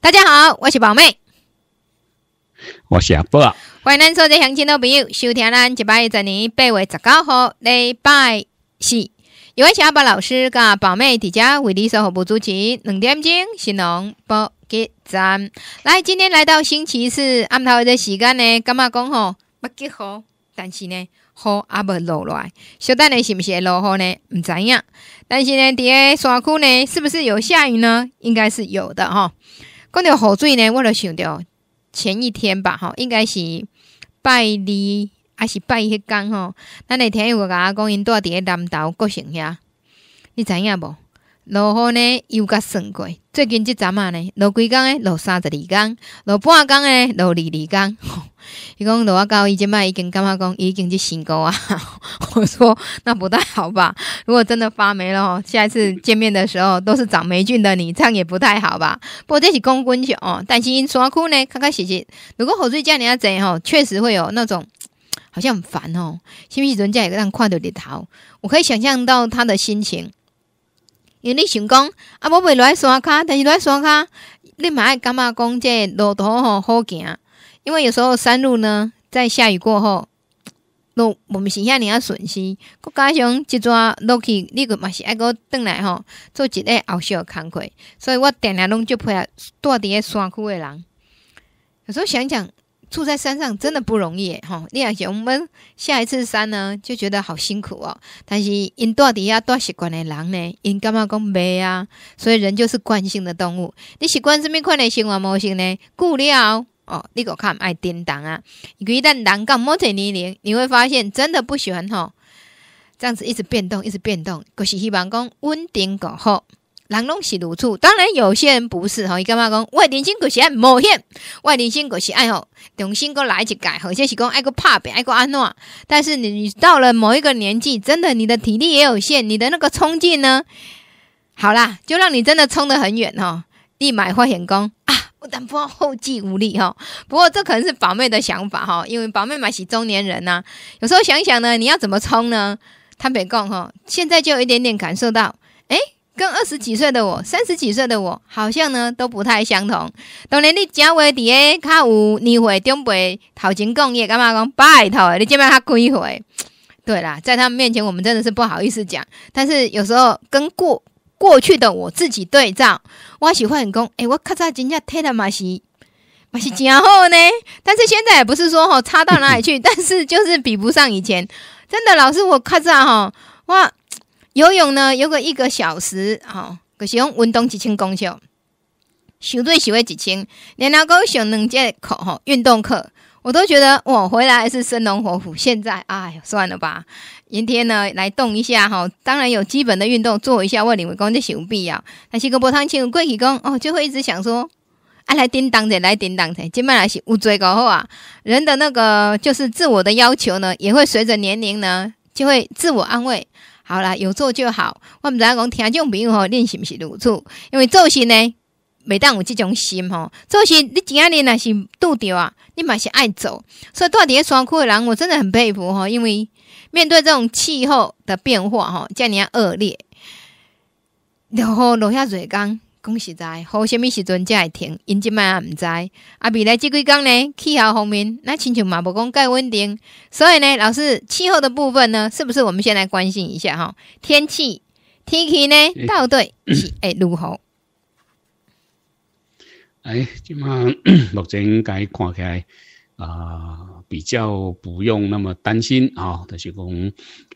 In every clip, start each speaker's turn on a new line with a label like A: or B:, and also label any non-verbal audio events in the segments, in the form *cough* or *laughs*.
A: 大家好，我是宝妹，
B: 我是阿波。
A: 欢迎咱收听相亲的朋友，收听咱一百一十年八月十九号礼拜四，有请阿伯老师跟宝妹在家为你生活做主持。两点钟是浪不给咱。来，今天来到星期四，暗头的时间呢，感觉讲吼不给好，但是呢，好阿伯落来。小蛋呢是不是会落雨呢？唔知样？但是呢，底下水库呢是不是有下雨呢？应该是有的哈。讲到雨水呢，我就想到前一天吧，吼，应该是拜二还是拜迄工吼，那那天有甲我讲，因住伫咧南投国城遐，你知影无？落雨呢又较算过，最近即阵啊呢，落几工呢，落三十二工，落半工呢，落二二工。*laughs* 伊讲落啊高已经摆已经感觉讲已经就新菇啊。*laughs* 我说那不太好吧？如果真的发霉了吼，下一次见面的时候都是长霉菌的，你这样也不太好吧？不过这是公滚球哦，但是因刷区呢，确确实实，如果好睡觉你要侪吼，确实会有那种好像很烦哦，是不是人家也这样看着你逃？我可以想象到他的心情。因为你想讲，啊，伯未来山骹，但是来山骹，你嘛爱感觉讲？这路途吼好行，因为有时候山路呢，在下雨过后，路我们剩尔啊损失，再加上即逝落去，你个嘛是爱个倒来吼做几后续小工课，所以我定定拢就配住伫啲山区的人。有时候想想。住在山上真的不容易哈！你想，我们下一次山呢，就觉得好辛苦哦。但是因住底下住习惯的人呢，因干嘛讲没啊？所以人就是惯性的动物，你习惯什么款的生活模式呢？固了哦，你个看爱颠荡啊！你一旦人到某岁年龄，你会发现真的不喜欢吼，这样子一直变动，一直变动，我是希望讲稳定更好。人拢是如此，当然有些人不是哈。伊干嘛讲外年轻个时爱冒险，外年轻个时爱好，重新个来一改。好些是讲爱个怕步，爱个安诺。但是你到了某一个年纪，真的你的体力也有限，你的那个冲劲呢？好啦，就让你真的冲得很远哈。立马会眼光啊，不但不后继无力哈。不过这可能是宝妹的想法哈，因为宝妹嘛是中年人呐。有时候想想呢，你要怎么冲呢？坦白讲哈，现在就有一点点感受到。跟二十几岁的我、三十几岁的我，好像呢都不太相同。当年你见我第一看有你会中北讨钱共业干嘛讲托诶，你见没他归回？对啦，在他们面前我们真的是不好意思讲。但是有时候跟过过去的我自己对照，我喜欢讲诶，我卡扎真正踢的马西马西，真好呢？但是现在也不是说吼差到哪里去，*laughs* 但是就是比不上以前。真的，老师我卡扎吼哇。游泳呢，游个一个小时，哈，个是用运动一千功效，相对少一几千。连后个上两节课，哈，运动课，我都觉得我回来是生龙活虎。现在，哎，算了吧。明天呢，来动一下，哈，当然有基本的运动做一下，我认为工作有必要。但是个波汤清过去讲，哦，就会一直想说，啊、来叮当着，来叮当着，今麦来是有做过好啊。人的那个就是自我的要求呢，也会随着年龄呢，就会自我安慰。好啦，有做就好。我毋知影讲听众朋友吼，恁是毋是如此？因为做心呢，每当有即种心吼，做心你今日若是拄着啊，你嘛是爱做。所以到底山区的人，我真的很佩服吼，因为面对这种气候的变化遮尔啊恶劣，然后落下水缸。讲实在，雨什物时阵才会停？因即卖也毋知，啊，未来即几工呢？气候方面，那亲像嘛无讲介稳定，所以呢，老师气候的部分呢，是不是我们先来关心一下吼天气，天气呢？到底是会如何？
B: 哎，即满 *coughs* 目前该看起来啊。比较不用那么担心啊，就是讲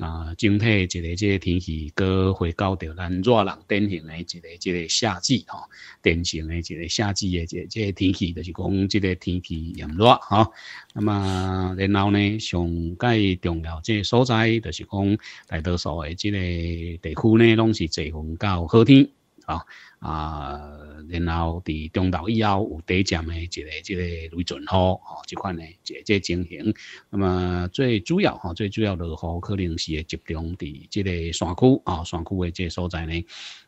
B: 啊，整体一个这个天气个会到着咱热人典型的一个一个夏季吼，典型的一个夏季的这这个天气就是讲这个天气炎热吼。那么然后呢，上界重要这个所在，就是讲大多数的即个地区呢，拢是侪风到好天。啊，啊，然后伫中岛以后有短暂诶一个即个雷阵雨，吼，即款嘅即即情形。那么最主要，吼，最主要落雨，可能是会集中伫即个山区，啊，山区诶即个所在咧。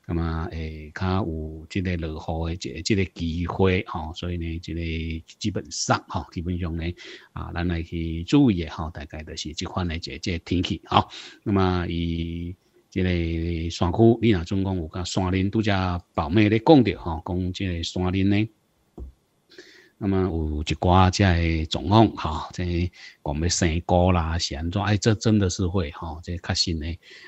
B: 那么诶，较有即个落雨一即即个机会，吼，所以呢，即个基本上，吼，基本上咧，啊，咱来去注意，吼，大概就是即款个即即天气，吼。那么以即个山区，你若总共有甲山林拄则宝妹咧讲着吼，讲即个山林呢，那么有一寡即个状况吼，即讲要生菇啦、是安怎？哎，这真的是会吼，即确实呢，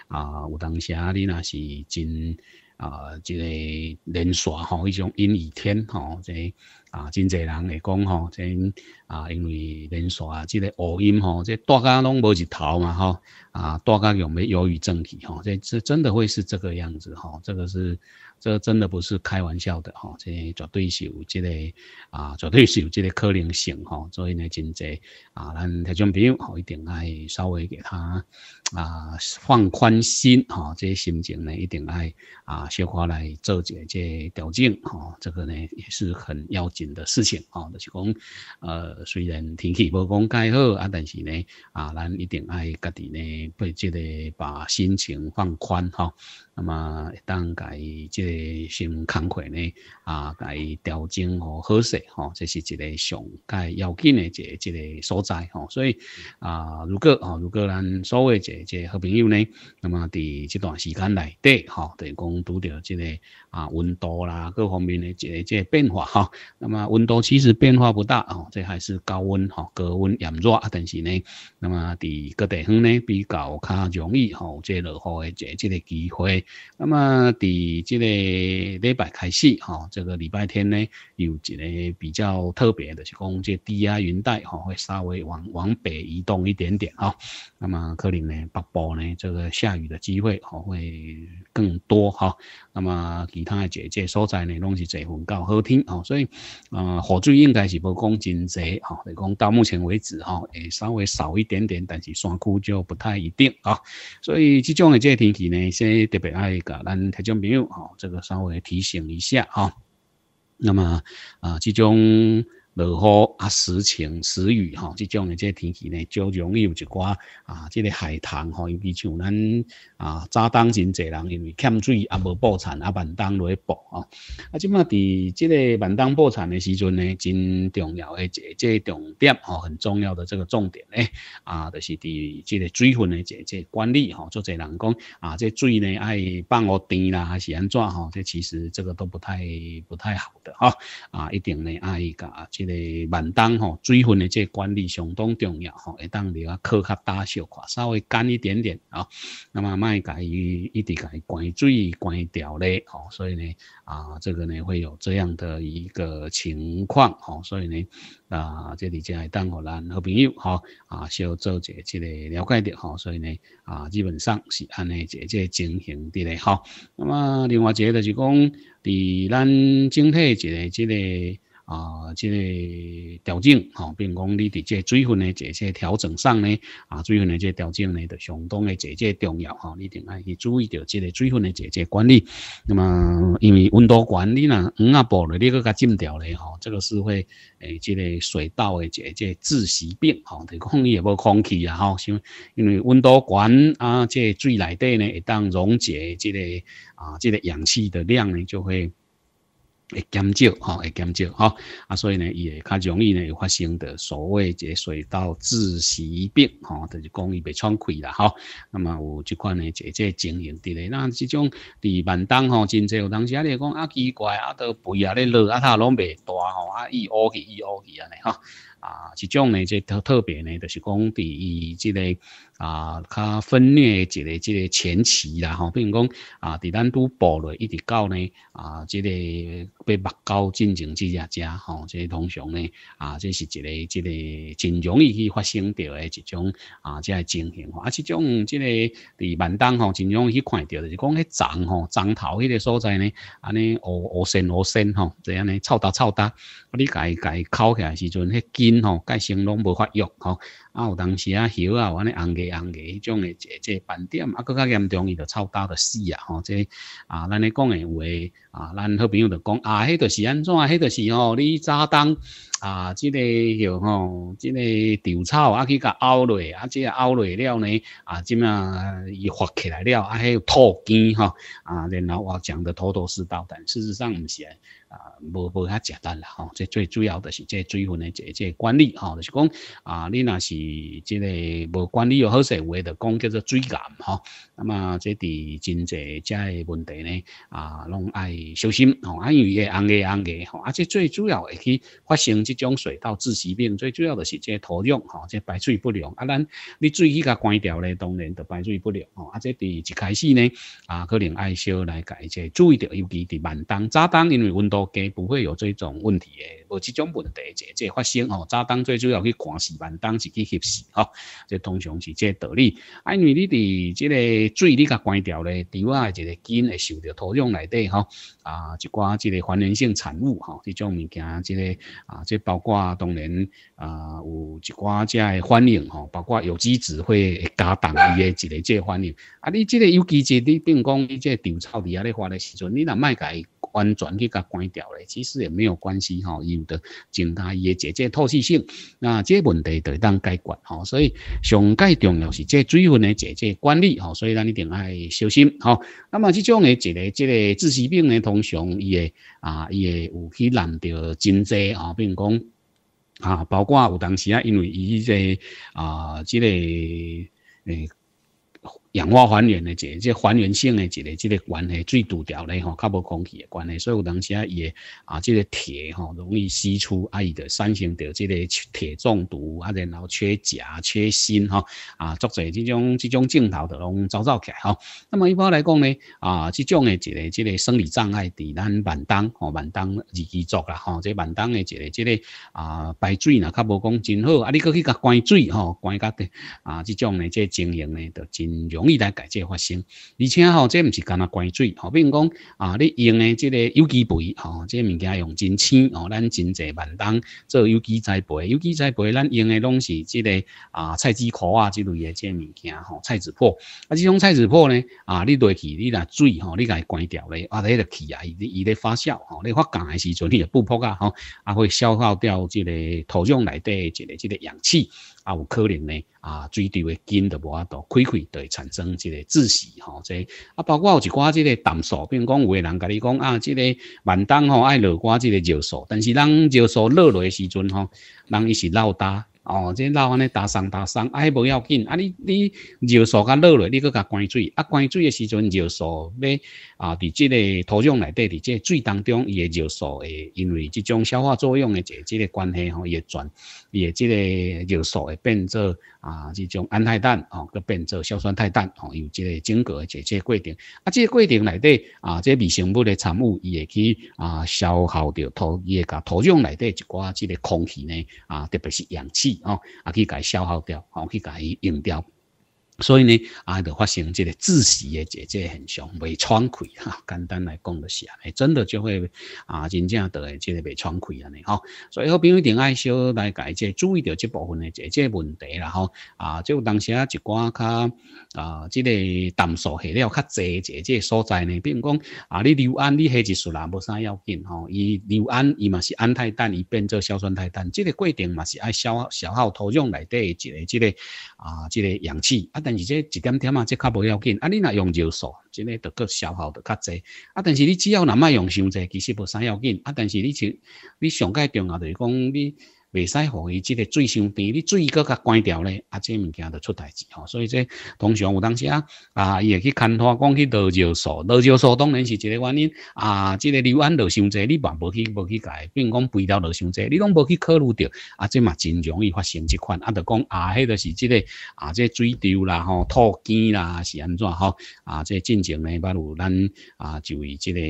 B: 啊，有当时啊，你若是真。啊，这个连锁吼，一种阴雨天吼，这啊，真侪人会讲吼，这啊，因为连啊，这个乌阴吼，这大家拢无日头嘛吼，啊，大家用要忧郁症体吼，这这真的会是这个样子吼，这个是这真的不是开玩笑的吼，这绝对是有这个啊，绝对是有这个可能性吼，所以呢，真侪啊，咱特种兵好一点，爱稍微给他。啊，放宽心哈，这些心情呢，一定爱啊，小可来做解这调整哈。这个呢，也是很要紧的事情哦。就是讲，呃，虽然天气不讲介好啊，但是呢，啊，咱一定爱家己呢，不记个把心情放宽哈。那么当介即心康快呢啊，改调整和好势吼，这是一个上该要紧诶一个一个所在吼。所以啊，如果啊，如果咱所谓一个好朋友呢，那么伫这段时间内底吼，等于讲拄着即个啊温度啦各方面诶一个变化哈。那么温度其实变化不大哦，即还是高温吼，高温炎热，但是呢，那么伫各地方呢比较较容易吼，即落雨诶即一个机会。那么第这个礼拜开始哈，这个礼拜天呢，有一个比较特别的，是讲这低压云带哈会稍微往往北移动一点点哈。那么可能呢，北部呢，这个下雨的机会哦会更多哈。那么其他的这些所在呢，拢是侪温较好天哦，所以呃，火水应该是不讲真塞哈，来讲到目前为止哈，会稍微少一点点，但是山区就不太一定啊。所以这种的这天气呢，先特别爱甲咱听众朋友哦，这个稍微提醒一下啊。那么啊，这种。落雨啊，时晴时雨吼，即种诶，即天气呢，就容易有一寡啊，这个海棠吼，尤其像咱啊，早冬真济人因为欠水啊，无布产啊，万冬落去布哦。啊，即马伫即个万冬布产诶时阵呢，真重要诶，一即重点哦，很重要的这个重点咧，啊，就是伫即个水分诶，即即管理吼，做侪人讲啊，即水呢爱放互甜啦，还是安怎吼？即其实这个都不太不太好的哈，啊，一定呢爱甲即。诶，万当吼水分的这管理相当重要吼，会当要啊，可较打少寡，稍微干一点点啊。那么卖介伊一直介关水关掉咧吼，所以呢啊，这个呢会有这样的一个情况吼。所以呢啊，这里就来当互咱好朋友吼啊，小做一这个了解的吼。所以呢啊，基本上是安尼这这情形的咧吼。那么另外一个就是讲，伫咱整体一个这个。啊，这个调整吼，并讲你伫这水分的这些调整上呢，啊，水分的这个调整呢，就相当的这些重要吼，你一定要去注意到这个水分的这些管理。那么，因为温度管理呢，鱼啊部了，你佫加浸调咧吼，这个是会诶，这个水稻的这这窒息病吼，就讲你也要空气啊吼，像因为温度管啊，这水内底呢会当溶解这个啊，这个氧气的量呢就会。会减少哈，会减少哈，啊，所以呢，伊会较容易呢，发生的所谓即水稻窒息病哈，就是讲伊袂喘气啦哈。那么有即款呢，这个情形，伫咧，那即种伫闽东吼，真济有当时阿会讲啊奇怪，啊，都肥啊咧落啊，头拢未大吼，啊，伊乌去伊乌去安尼哈。啊，即种呢，即特特别呢，就是讲伫伊即个。啊，较分裂一个即个前期啦，吼，比如讲啊，伫咱拄部落一直到呢啊，即个被目瓜进行即只者吼，即个通常呢啊，这是一个即个真容易去发生着诶一种啊，即个情形。吼，啊，即种即个伫闽东吼，真容易去看着，就是讲迄长吼长头迄个所在呢，安尼乌乌深乌深吼，这样呢臭哒臭啊，你家己烤起来时阵，迄筋吼介生拢无法育吼。啊，有当时啊，叶啊，安尼红个红个迄种诶，即即斑点，啊，搁较严重伊就臭焦就死啊，吼，即啊，咱咧讲诶话啊，咱好朋友就讲啊，迄著是安怎啊，迄著是吼，你早当。啊，这个哟吼，这个稻草啊去甲凹落，啊，即个凹落了呢，啊，即嘛伊发起来了，啊，迄土鸡吼，啊，然后我讲的头头是道，但事实上毋是，啊，无无遐简单啦吼，即最主要的是即水分的即即管理吼，就是讲啊，你若是即个无管理又好，有诶的讲叫做水癌吼，那么即伫真济遮诶问题呢，啊，拢爱小心吼，啊，因为红个红个吼，啊，即最主要会去发生。即种水稻致死病，最主要的是即土壤吼，即排水不良啊。咱你水去甲关掉咧，当然就排水不良吼。啊，即第一开始呢，啊，可能爱少来解即，注意到，尤其伫晚冬、早冬，因为温度低，不会有这种问题的，无即种问题，即即发生吼。早冬最主要去关是晚冬是去吸时吼，即通常是即道理。啊，因为你伫即个水你甲关掉咧，另外一个根会受到土壤内底吼。啊，一寡即个还原性产物吼，即种物件，即个啊，即包括当然啊，有一寡即个反应吼，包括有机质会加重伊诶一个即个反应。啊，你即个有机质，你比如讲你即个稻草伫遐咧发诶时阵，你若卖改完全去甲关掉咧，其实也没有关系吼，伊有得增加伊个解解透气性，那即个问题就会当解决吼。所以上个重要是即个水分个解解管理吼，所以咱一定爱小心吼。那么即种的一个即个窒息病呢同。通常伊会啊，伊会有去染着真济啊，比如讲啊，包括有当时啊，因为伊即个啊，即、个诶。氧化还原的一个、即个还原性的一个、即个关系最堵掉咧吼，较无空气的关系，所以有当时啊也啊，即个铁吼容易析出，啊伊就产生着即个铁中毒，啊然后缺钾、缺锌吼，啊作者这种、这种镜头就拢照照起来吼。那么一般来讲呢，啊这种的一个、即个生理障碍伫咱万东吼，万东二己作啦吼，即万东的一个、即个啊排水呐较无讲真好，啊你搁去关水吼，关个啊这种的即经营呢就真容。未来改这发生，而且吼，这毋是干那关水，吼，比如讲啊，你用的这个有机肥，吼，这物件用真鲜，吼，咱真济万当做有机栽培，有机栽培，咱用的拢是这个啊，菜籽壳啊，之类的这物件，吼，菜籽粕，啊，这种菜籽粕呢，啊，你落去，你若水，吼，你来关掉咧，啊，它就起啊，伊伊咧发酵，吼，你发酵的时阵，你就不泡啊吼，啊会消耗掉这个土壤内底一个这个氧气。啊，有可能呢，啊，水流的根都无法度开开，就会产生一个窒息吼。即啊，包括有一寡即个淡素，比如讲有个人甲你讲啊，即个万冬吼爱落寡即个尿素，但是咱尿素落落诶时阵吼，人伊是老大。哦，即老安尼打伤打伤，哎，无要紧。啊，你你尿素甲落来，你搁甲关水，啊，关水的时阵尿素要啊，伫即个土壤内底，伫即个水当中，伊的尿素会因为即种消化作用的这即个关系吼，会转，伊的即个尿素会变作啊，即种氨态氮吼，搁变作硝酸态氮吼，有即个整个个这个过程。啊，即个过程内底啊，即微生物的产物，伊会去啊消耗掉土，伊会甲土壤内底一寡即个空气呢啊，特别是氧气。哦啊去给消耗掉啊去给它用掉所以呢，啊，就发生这个窒息诶，姐姐很象，未喘气哈。简单来讲就是啊，真的就会啊，真正倒会这个未喘气啊呢吼。所以好朋友一定要小来改即注意到这部分诶姐姐问题啦吼。啊，即有当时啊一寡较啊，即个淡素下了较侪诶，姐姐所在呢，比如讲啊，你硫胺你下一束啦，无啥要紧吼。伊硫胺伊嘛是氨态氮，伊变做硝酸态氮，即个过程嘛是爱消消耗土壤内底诶一个即个啊，即个氧气啊。但是这一点点啊，这较无要紧。啊，你若用尿素，真个得搁消耗得较多。啊，但是你只要若卖用伤济，其实无啥要紧。啊，但是你就，你上个重要就是讲你。袂使互伊即个水伤甜，你水佫较关条咧，啊，即物件就出代志吼。所以这通常有当时啊，啊，伊会去牵拖讲去倒尿素，倒尿素当然是一个原因啊。即个流丸落伤侪，你嘛无去无去改，并讲肥料落伤侪，你拢无去考虑着，啊，即嘛真容易发生即款。啊，就讲啊，迄个是即个啊，即水丢啦吼，土碱啦是安怎吼？啊，即进前呢，比如咱啊，就以即个。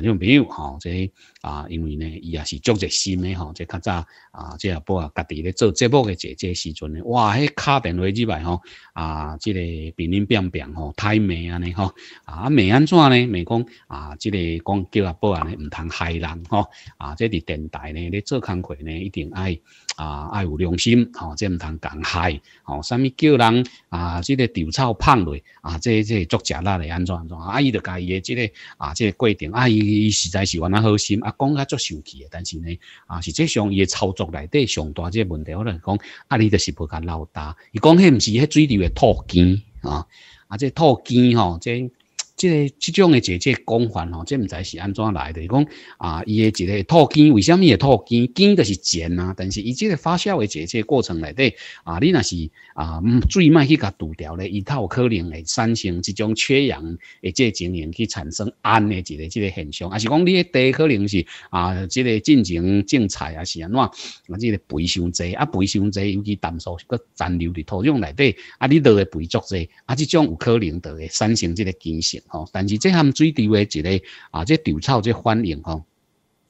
B: 听众朋友吼，即、哦、啊，因为呢，伊也是足热心的吼，即较早啊，即也播啊，家己咧做节目嘅姐姐时阵呢，哇，迄敲电话之外吼，啊，即、这个乒乒乓乓吼，太美安尼吼，啊，美安怎呢？美讲啊，即、这个讲叫阿波啊，呢，毋通害人吼，啊，即伫电台呢，咧做工课呢，一定爱啊，爱有良心，吼，即毋通讲害，吼，啥物叫人啊，即个稻草放类啊，即即作食啦，来安怎安怎？啊，伊着家伊诶，即个啊，即个规定，伊伊实在是有哪好心，啊，讲较足生气，但是呢，啊，实际上伊诶操作内底上大即个问题，我咧讲，啊，你就是不甲老大，伊讲迄毋是迄水流诶土尖，啊，啊，即土尖吼，即。即个即种个一个光环吼，即毋知是安怎来的，讲啊，伊诶一个土菌，为虾米会土菌？菌就是菌啊。但是伊即个发酵个一个过程里底啊，你若是啊，水脉去甲堵掉咧，伊有可能会产生即种缺氧诶即个情形去产生氨诶一个即个现象。啊，是讲你地可能是啊，这个进行种菜啊是安怎？啊，即个肥伤济啊，肥伤济，尤其氮素是搁残留伫土壤里底啊，你落会肥足济啊，即种有可能就会产生即个碱性。哦，但是这项水滴的一个啊，这稻草这反应哦。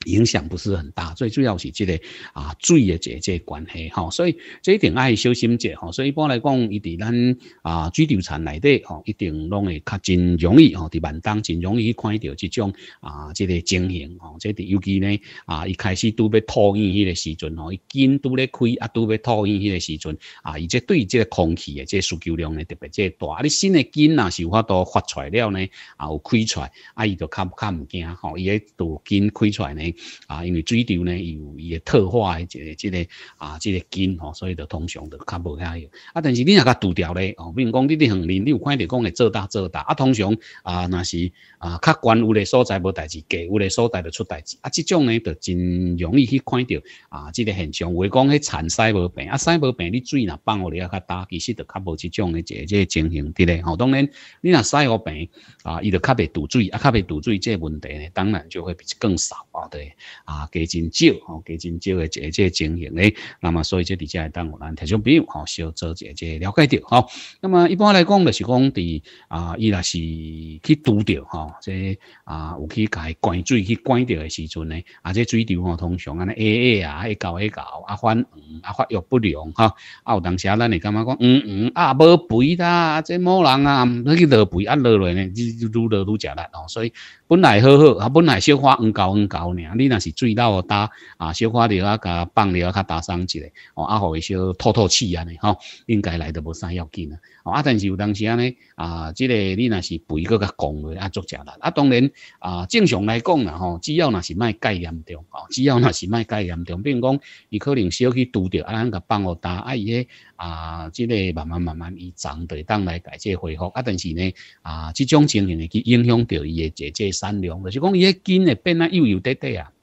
B: 影响不是很大，最主要是即个啊水嘅这解关系吼，所以即一定爱小心者吼。所以一般来讲，伊伫咱啊水流产内底吼，一定拢会较真容易吼，伫万东真容易去看到这种啊即个情形吼。即伫尤其呢啊一开始都要吐烟迄个时阵吼，伊根都咧开啊，都要吐烟迄个时阵啊，伊且对这即个空气嘅即需求量呢特别即大，你新的根呐是有法多发出来了呢，啊有开出来，啊，伊就较不较唔惊吼，伊咧都筋开出来呢。啊，因为水流呢有伊个特化诶，一个即个啊，即个筋吼，所以就通常就较无遐样。啊，但是你若较拄掉咧，哦，比如讲你你横面你有看到讲会做大做大，啊，通常啊，若是啊较悬有咧所在无代志，低有咧所在就出代志，啊，即种呢就真容易去看到啊，即个现象。话讲，迄产晒无病，啊，晒无病，你水若放互来啊较大，其实就较无即种诶一个即个情形伫咧。吼。当然你若晒无病，啊，伊就较未堵水，啊，较未堵水，即个问题呢，当然就会比更少啊。对。啊，加真少哦，加真少诶，即个即个情形咧。那么所以即底下当我咱提出，比哦，吼，小做一下即了解着吼。那么一般来讲，就是讲伫啊，伊若是去拄着吼，即、啊有去甲伊灌水去灌着诶时阵咧，啊，即水流吼通常安尼下下啊，一搞一搞啊，反黄啊，发育不良哈、啊，有当时啊，咱会感觉讲，嗯嗯啊，无肥啦，啊，即某人啊，那个落肥啊，落落咧，愈愈落愈食力哦，所以。本来好好，啊，本来消化黄高黄高呢，你若是水道个搭啊，小可滴啊，甲放了啊，加打散一下，哦，啊，互伊小透透气安尼吼，应该来得无啥要紧啊。啊！但是有当时安呢，啊，即个你那是肥，搁较戆的啊，足吃力。啊，当然啊，正常来讲啦，吼，只要那是卖介严重，吼，只要那是卖介严重，比如讲，伊可能小去拄着，啊，咱甲放互带，啊，伊个啊，即个慢慢慢慢，伊长就当来解这恢复。啊，但是呢，啊，即种情形会去影响到伊个姐姐善良，就是讲伊个筋会变啊幼幼短短啊。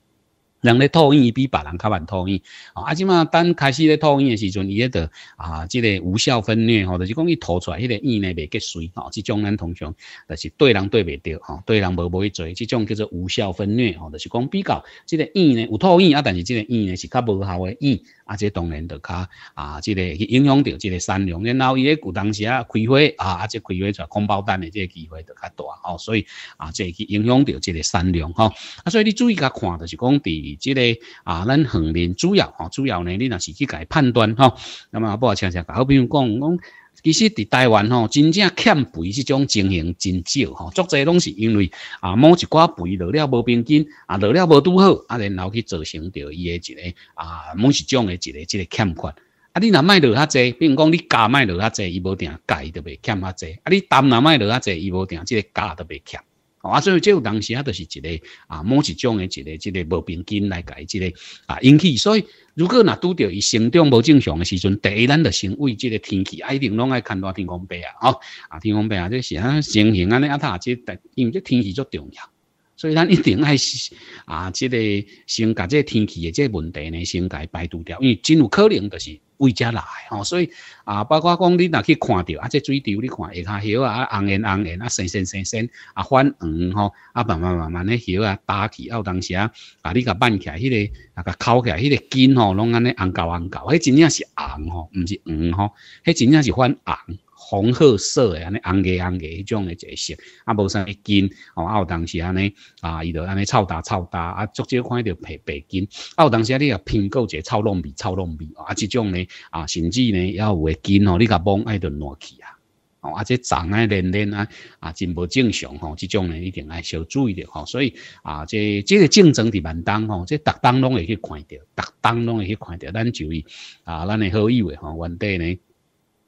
B: 人咧吐烟，伊比别人较慢吐烟，哦，啊，即嘛等开始咧吐烟的时阵，伊咧着啊，即个无效分虐，吼，就是讲伊吐出来迄个烟呢袂结水，吼，即种咱通常，就是对人对袂着，吼，对人无无去做，即种叫做无效分虐，吼，就是讲比较即个烟呢有吐烟，啊，但是即个烟呢是较无效诶烟。啊，即当然就较啊，即个影响到即个山梁，然后伊咧有当时啊开会啊，啊即开会出空包单的即机会就较大吼，所以啊，即去影响到即个山梁吼，啊，所以你注意甲看就是讲，伫即个啊，咱横面主要吼，主要呢，你若是去该判断哈，那么我不好常常好比如讲讲。其实伫台湾吼，真正欠肥这种情形真少吼，足侪拢是因为啊某一寡肥落了无平均，啊落了无拄好，啊然后去造成着伊个一个啊某一种个一个一个欠款。啊你若卖落较济，比如讲你加卖落较济，伊无定加都未欠较济。啊你单若卖落较济，伊无定即个加都未欠。啊所以这有当时啊，就是一个啊某一种的一个一个无平均来解一个啊，引起，所以。如果若拄到伊生长无正常诶时阵，第一咱着先为即个天气，一定拢爱看哪天空白啊！哦，啊天空白啊，这是啊，身形安尼啊，查，即因为即天气足重要。所以咱一定爱是啊，即 *laughs* 个先甲个天气的这问题呢，先甲排除掉，因为真有可能就是为遮来吼。所以啊，包括讲你若去看到啊，这水流你看下下许啊，红艳红艳啊，闪闪闪闪啊，泛黄吼，啊慢慢慢慢咧许啊打起，有当时啊，啊你甲挽起来迄个啊，甲抠起来迄个筋吼，拢安尼红膏红膏，迄真正是红吼，毋是黄吼，迄真正是泛红。红褐色的，安尼红个红个，迄种的就色，啊，无啥一斤，哦，啊，有当时安尼，啊，伊就安尼臭大臭大，啊，足少看到皮白斤，啊，有当时啊你啊拼购一个超浓味、超浓味，啊，即种呢，啊，甚至呢抑有诶斤哦，你甲摸爱着烂去啊，哦，啊，这长啊，连连啊，啊，真无正常吼，即种呢一定爱小注意着吼，所以啊，这这个竞争伫万当吼，这逐当拢会去看着，逐当拢会去看着，咱就以啊，咱的好友诶吼，原底呢。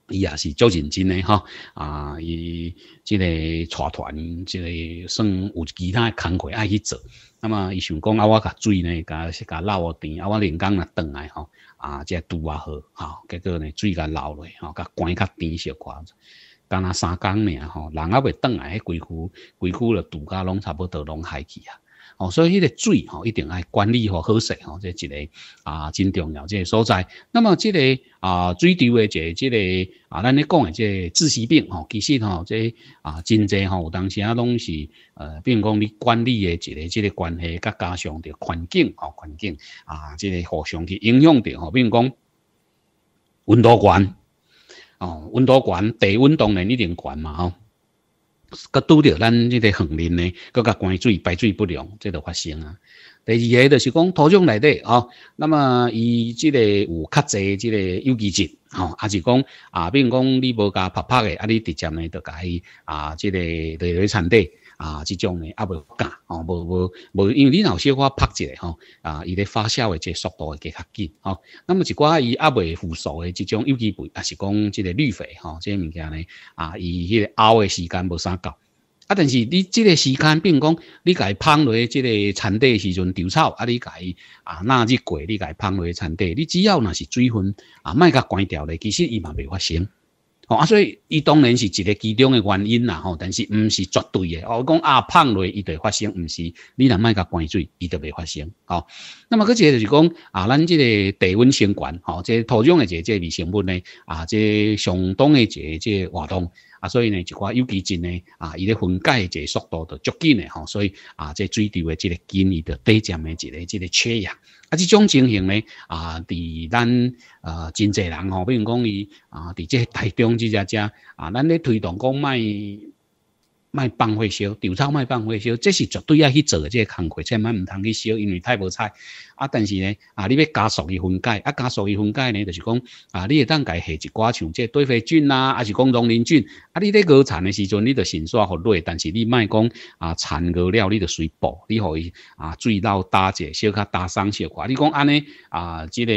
B: 伊也是足认真诶吼啊，伊即个带团，即个算有其他诶工活爱去做。那么，伊想讲啊，我甲水呢，甲甲捞下甜，啊，我连工若转来吼，啊，即个都也好哈。结果呢，水甲捞落，吼，甲关较甜小寡，干阿三工命吼，人阿未转来，迄几区几区了，拄甲拢差不多拢嗨去啊。所以，迄个水吼一定爱管理吼好势吼，即一个啊真重要，即个所在。那么，即个啊水疗诶，即个啊咱咧讲诶，即个自疾病吼，其实吼即啊真侪吼有当时啊拢是呃，比如讲你管理诶一个即个关系，甲加上着环境吼环境啊，即个互相去影响着吼，比如讲温度悬。哦温度悬，低温当然一定悬嘛吼。个拄着咱这个横林呢，个个关水排水不良，即个发生啊。第二个就是讲土壤内底吼，那么伊这个有较侪这个有机质吼，还是讲啊，比如讲你无甲拍拍诶，啊你直接呢就甲伊啊，这个地里产地。啊，即种呢，啊，无干，吼，无无无，因为你脑小可拍一下吼，啊，伊咧发酵的即速度会加较紧，吼。那么一寡伊啊袂腐熟的即种有机肥，啊，是讲即个绿肥，吼，即个物件呢，啊，伊迄个熬的时间无啥够。啊，但是你即个时间，并讲你家放落即个田地时阵除草，啊，你家啊那日过，你家放落田地，你只要若是水分，啊，卖甲关掉咧，其实伊嘛袂发生。哦啊，所以伊当然是一个其中的原因啦吼，但是毋是绝对嘅。我讲啊胖落，伊就发生，毋是，你若卖甲灌水，伊就袂发生。哦，那么佫一个就是讲啊，咱即个地温升悬，吼，即土壤的即个即微生物呢，啊，即上当的即个即活动，啊，所以呢，就寡有机质呢，啊，伊咧分解嘅即速度就足紧的吼，所以啊，即水流的即个根伊就底尖嘅一个即个缺氧。啊，这种情形呢，啊，伫咱啊，真济人吼、比如讲伊啊，伫这台中这家家啊，咱咧推动讲卖卖放火烧，稻草卖放火烧，这是绝对要去做的即个工活，千万唔通去烧，因为太无采。啊，但是呢，啊，你要加速伊分解，啊，加速伊分解呢，就是讲，啊，你会当家下一寡像即堆肥菌啊，还是讲农林菌？啊，你咧割田的时阵，你就先刷好泥，但是你卖讲啊，残余料，你就随补，你互伊啊，水稻搭者，小可搭伤小寡。你讲安尼啊，即个。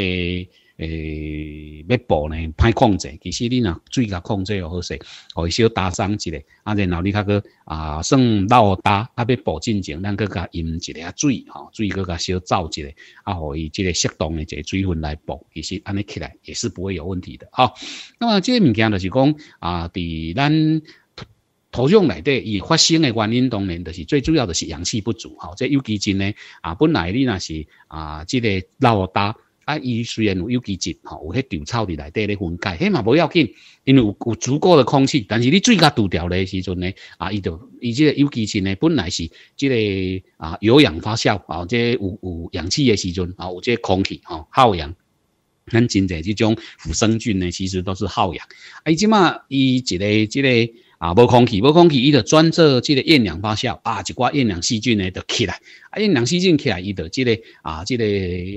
B: 诶，要补呢，歹控制。其实你若水甲控制又好势，可以少打伤一啲，啊，然后你个啊，算老打，啊，要补进前，咱搁加饮一啲水，吼，水搁加少走一下，啊，可以即个适当的一个水分来补，其实安尼起来也是不会有问题的，哈。那么呢啲物件就是讲，啊，伫咱土壤内底，伊发生的原因，当然就是最主要，的是氧气不足，哈。即有机质呢，啊，本来你那是，啊，即个老打。啊，伊虽然有有机质，吼，有迄稻草伫内底咧分解，迄嘛无要紧，因为有有足够的空气，但是你水较堵掉咧时阵咧，啊，伊就伊即个有机质呢，本来是即个啊有氧发酵，啊，即有有氧气的时阵，啊，有即个空气，吼，耗氧。咱真侪即种腐生菌呢，其实都是耗氧。啊，伊即嘛，伊一个即个啊无空气，无空气，伊就专做即个厌氧发酵，啊，一寡厌氧细菌呢就起来。因人栖动起来，伊就即个啊，即个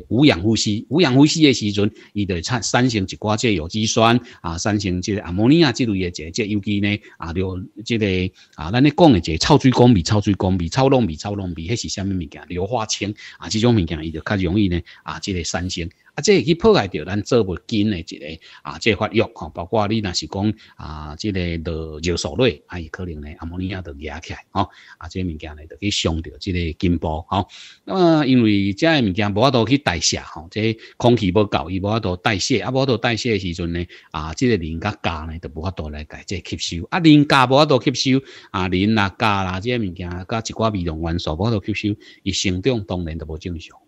B: 无氧呼吸，无氧呼吸诶时阵，伊就产产生一寡即有机酸啊，产生即个阿莫尼亚之类诶一个，即有机呢啊，着即个啊，咱咧讲诶一个臭水工味、臭水工味、臭浪味、臭浪味，迄是虾米物件？硫化氢啊，即种物件伊就较容易呢啊，即个产生啊，即去破坏着咱做不紧诶一个啊，即发育吼，包括你若是讲啊，即个着尿素类，啊，伊可能呢阿莫尼亚着压起来吼，啊，即个物件呢着去伤着即个筋膜。好，那么因为遮个物件无法度去代谢，吼，即空气无够，伊无法度代谢，啊，无法度代谢嘅时阵咧，啊，即个磷甲钾咧，就无法度来解即吸收，啊，磷钾无法度吸收，啊，磷啦钾啦，即个物件甲一寡微量元素无法度吸收，伊生长当然就无正常，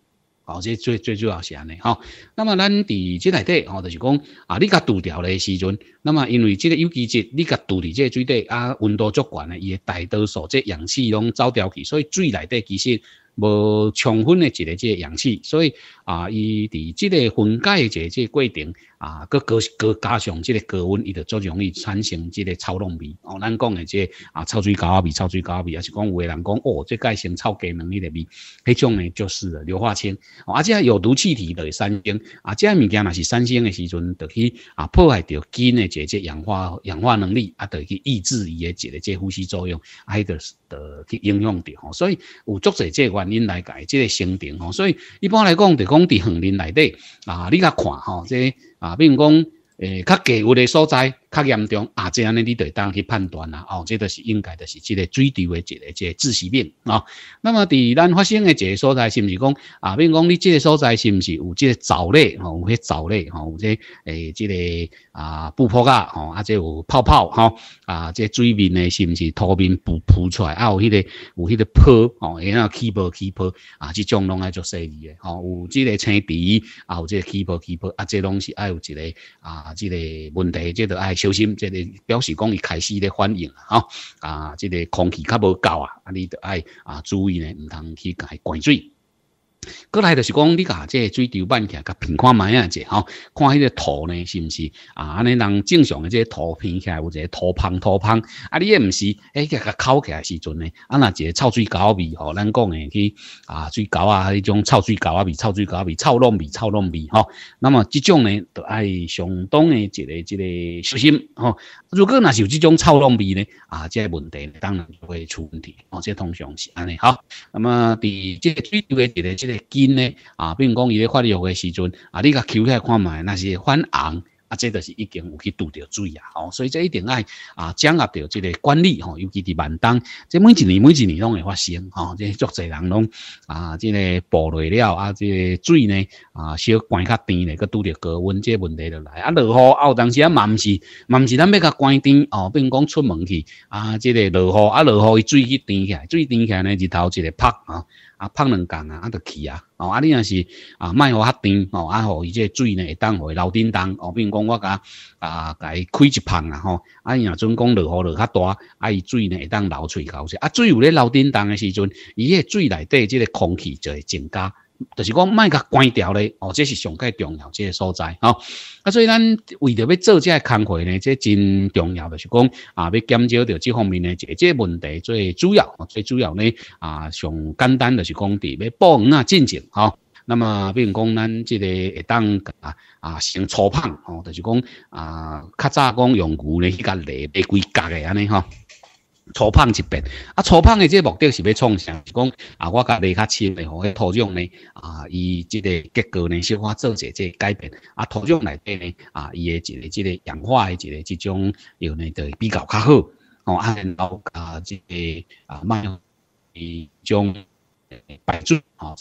B: 哦，即最最主要是安尼，吼。那么咱伫即内底，吼，就是讲，啊，你甲度掉咧时阵，那么因为即个有机质，你甲度伫即水底，啊，温度足悬咧，伊嘅大多数即氧气拢走掉去，所以水内底其实。无充分的一个即氧气，所以。啊，伊伫即个分解者即个过程啊，佮高高加上即个高温，伊就足容易产生即个臭浓味哦。咱讲的即个啊，超啊，味比、超最啊，味，也是讲有诶人讲哦，即个成臭鸡卵呢，个味，迄种呢就是硫化氢，哦，啊，即有毒气体就会产生。啊。即个物件若是产生的时阵，就去啊破坏掉金的即个氧化氧化能力啊，就去抑制伊诶即个即呼吸作用，啊，个的去影响着哦。所以有足侪即个原因来解即个成。停哦。所以一般来讲，就讲。喺恆林內底，啊，你看，啊，比如講，誒，較極㗎嘅所在。较严重啊，这样呢，你得当去判断啦。哦，这个是应该就是这个水滴的这个这窒息病啊。那么伫咱发生的这个所在，是不是讲啊？比如讲，你这个所在是毋是有这个藻类哦，有迄藻类哦，有些诶这个啊，波波噶哦，啊，这有泡泡哈啊，这水面呢是毋是透明浮浮出来？啊，有迄个有迄个泡哦，然后起泡起泡啊，这种拢爱做实验的哦，有这个青皮，啊，有这起泡起泡啊，这拢是爱有一个啊，这个问题，这都爱。小心，这个表示讲伊开始咧反应了吼啊，这个空气较无够啊，啊，你得爱啊注意呢，毋通去伊灌水。过来就是讲你甲即个水流板来，实平看埋啊者吼，看迄个土呢是毋是啊？安尼人正常的即系土平起来有啲土蓬土蓬，啊你也毋是诶，佢佢敲起来时阵呢，啊那一个臭水沟味吼，咱讲的去啊水沟啊，迄种臭水沟啊味、臭水沟味、臭浓味、臭浓味吼。那么这种呢，就爱相当的一个一个小心吼。如果若是有这种臭浓味呢，啊即个问题，当然就会出问题，哦，即个通常是安尼吼。那么伫即个水雕嘅一个一个。紧呢啊，比如讲伊咧发育嘅时阵啊，你甲揪起来看卖，若是泛红啊，这都是已经有去拄着水啊，吼，所以这一定爱啊，掌握着这个管理吼，尤其伫闽东，这每一年每一年拢会发生吼，这足侪人拢啊，这个暴裂了啊，这水呢啊，小关较甜呢，佮拄着高温，这问题就来啊，落雨啊，有当时啊，嘛毋是嘛毋是咱要甲关灯哦，并讲出门去啊，这个落雨啊，落雨伊水去甜起来，水甜起来呢，日头一个晒啊。啊，胖两公啊，啊就去啊，哦，啊你若是啊卖互较甜，哦啊吼，伊这水呢会当会流叮当，哦，比如讲我甲啊甲伊开一棚啊吼，啊伊若准讲落雨落较大，啊伊水呢会当流出头出，啊水有咧流叮当的时阵，伊迄水内底即个空气就会增加。就是讲卖甲关掉咧，哦，这是上个重要这个所在哦。啊，所以咱为着要做这个工会呢，这真重要。就是讲啊，要减少掉这方面呢，这这问题最主要最主要呢啊，上简单就是讲，地要布鱼啊，进值哦。那么，比如讲咱这个会当啊啊，先粗胖哦，就是讲啊，较早讲用牛呢去个犁，来几格的安尼哈。粗放一遍。啊！粗放的这个目的是要创啥？是讲啊，我家里较亲的吼，个土壤呢啊，伊这个结构呢，小可做一下即改变啊。土壤内底呢啊，伊个即个这个氧化的即个这种，有呢，就比较较好哦。啊，然后啊，这个啊，慢，伊种白柱啊，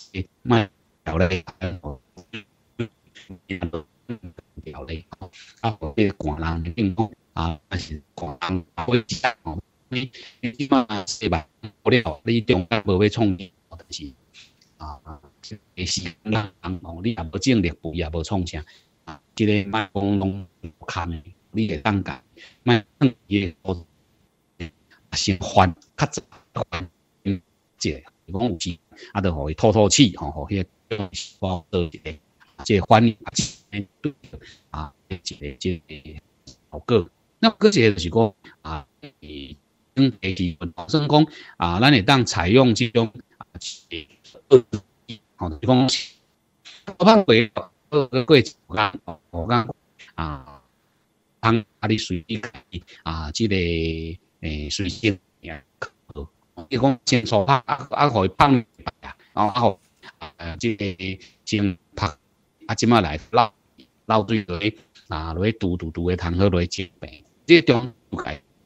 B: 慢条嘞，慢条嘞，啊，变寡人运动啊，还是寡人会下哦。你起码是吧？不了，你中间无要创，但是啊，是人，你也无精力，不也无创啥啊？即个卖工不卡，你个怎讲？卖工业是较早即个讲有时啊，就互伊透透气吼吼，迄个即个即个欢啊，即个即个好个，那个即个是讲啊。嗯，保证工啊，咱你当采用这种啊，好风气，我怕会有各种各样的啊，汤啊，你随意啊，这个诶，随性啊，你讲先说话啊啊，会胖啊，然后啊，这类先拍啊，这么来捞捞对对，哪类嘟嘟嘟的汤好类，这病这种。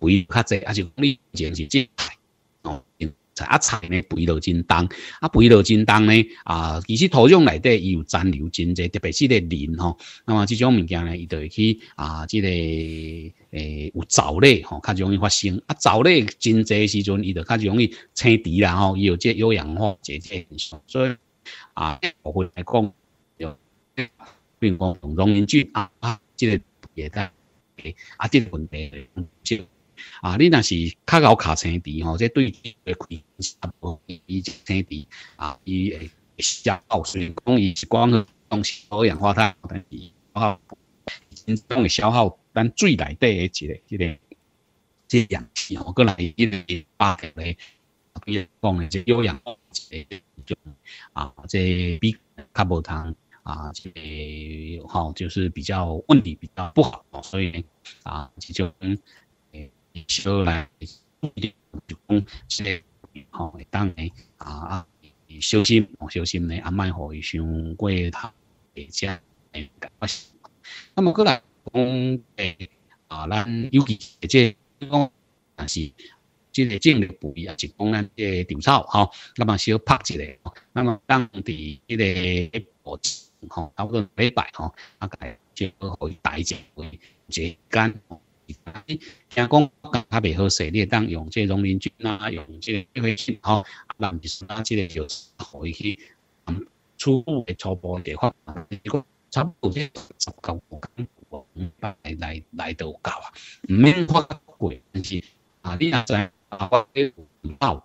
B: 肥较济，还是你钱是真大哦。啊菜呢，肥落真重，啊肥落真重呢啊，其实土壤内底伊有残留真济，特别是个磷吼。那么这种物件呢，伊就会去啊，这个诶有藻类吼，较容易发生。啊藻类真济时阵，伊就较容易生池吼，伊有这有氧化这些因素。所以啊，我会来讲，就变讲农民菌啊，这个叶菜啊，问题，嗯，就。啊，你那是较咬卡青提吼，即对伊开三毫伊青提啊，伊会消耗，所以讲伊是光西二氧化碳等消耗，先用消耗咱水内底诶一一点即氧气吼，个人伊咧发个咧，比如讲即有氧呼吸比，啊，即比较无通啊，油耗，就是比较问题比较不好，所以啊，就。小来，即个吼会当咧啊啊小心，哦，小心咧，阿莫互伊伤过太济。那么过来讲，诶啊，咱尤其即讲，但是即个种的培啊，就讲咱即个稻草吼，那么小拍起吼，那么当地迄个一部吼，不多礼拜吼，啊个就可以大只，会结吼。听讲，甲台北好势，你会当用即个农林菌啊，用即个个信吼，啊，人就是啊，即个就是可以去初步的初步对发，一个差不多即十九、五十来来来到够啊，毋免花贵，但是啊，你啊在啊，我计有到，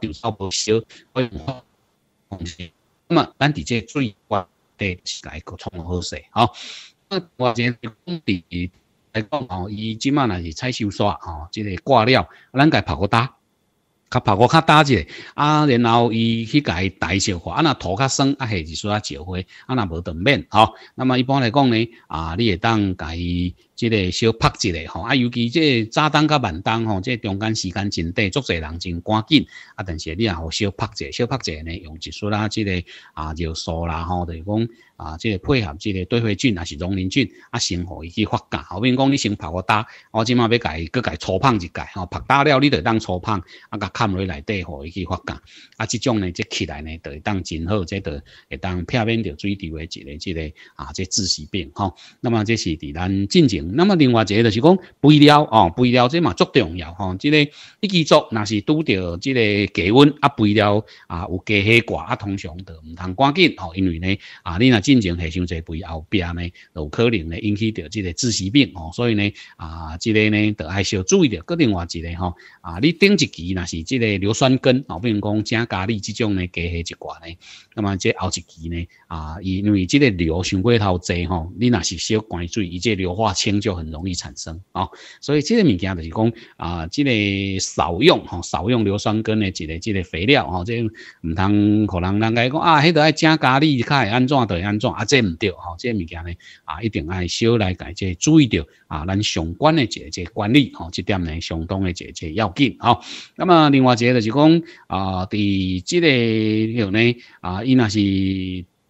B: 就稍微少可以花。咁啊，咱伫即水贵的是来个创好势，好，我即底。来讲吼，伊即满若是采收煞哦，即个挂了，咱家拍个打，较拍个较大者，啊。然后伊去家大修化，啊若土较松，啊下子做啊石花，啊若无断面吼。那么一般来讲呢，啊你会当甲伊即个小拍一下吼，啊尤其即个早冬甲晚冬吼，个中间时间真短，足侪人真赶紧啊。但是你也好小拍一下，小拍一下呢，用一撮啦，即个啊尿素啦吼，就是讲。啊，即个配合即个对花菌，阿是溶磷菌，啊，先互伊去发酵。后面讲你先曝个打，我即马要伊搁伊粗胖一改吼，曝打了你就当粗胖，啊，甲盖落内底，互伊去发酵。啊，即种呢，即起来呢，就当真好，即当避免着水滴的一个即个啊，即窒息病吼。那么这是伫咱进前，那么另外一个就是讲肥料哦，肥料即嘛足重要吼，即个你记住，若是拄着即个低温啊，肥料啊有加黑挂啊，通常就毋通赶紧吼，因为呢啊，你若进进行下伤侪肥后壁呢，有可能呢引起到即个窒息病哦，所以呢啊，即个呢就爱少注意到搁另外一个吼啊。你顶一期若是即个硫酸根哦，比如讲正加氯这种呢加下一寡呢，那么这后一期呢啊，因为即个硫伤过头侪吼，你若是少关注，伊即硫化氢就很容易产生哦。所以即个物件就是讲啊，即个少用吼，少用硫酸根的即个即个肥料哦，即毋通让人人家讲啊，迄爱正钾氯较会安怎，会安？安怎啊，这唔对吼，这物件咧啊，一定爱小来改，这注意到啊，咱相关的这这管理吼，这点咧相当的这这要紧吼。那么另外一个就是讲啊，伫这个，吼咧啊，伊那是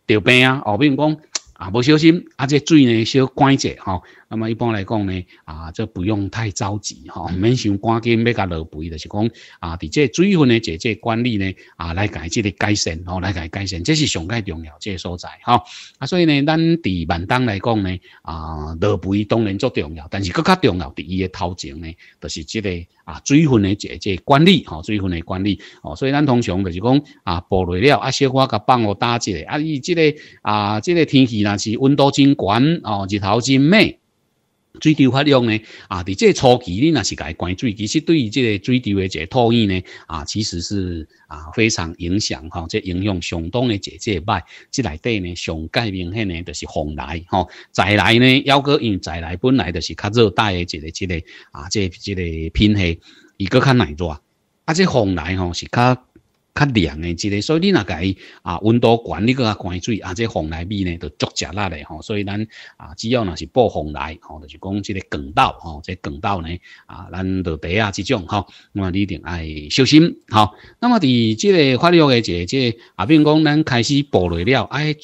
B: 得病啊，哦，比如讲啊，无小心啊，这水呢小关者下吼。那么一般来讲呢，啊，这不用太着急，哈，唔想赶紧要加落肥，就是讲，啊，啲这水分的即即管理呢，啊，来改这个改善，哦，来解改善，这是上紧重要，这个所在，哈，啊，所以呢，咱喺万东来讲呢，啊，落肥当然足重要，但是更加重要，喺佢个头前呢，就是这个，啊，水分的即即管理，哈，水分的管理，哦，所以，咱通常就是讲，啊，播落了，啊，小可佢帮我打一，啊，伊这个，啊，这个天气，呢是温度真高，哦，日头真猛。水雕发量呢？啊，伫这初期你那是个关于水其实对于这个水雕的这个脱衣呢，啊，其实是啊非常影响哈，即影响相当嘅一节歹。这内底呢，上界明显呢，就是风来哈，再来呢，要搁用再来本来就是较热带的即个这个啊，这即这个天气，如个较耐热，啊，这风来吼是较。较凉诶，即个，所以你若甲伊啊，温度悬，你搁较干水，啊，即凤梨味呢，就足食力咧吼。所以咱啊，只要若是抱凤梨吼，就是讲即个梗豆吼，即梗豆呢啊，咱就白啊即种吼，那么你一定爱小心吼。那么伫即个发育诶一个即，啊，比如讲咱开始暴雷了，爱。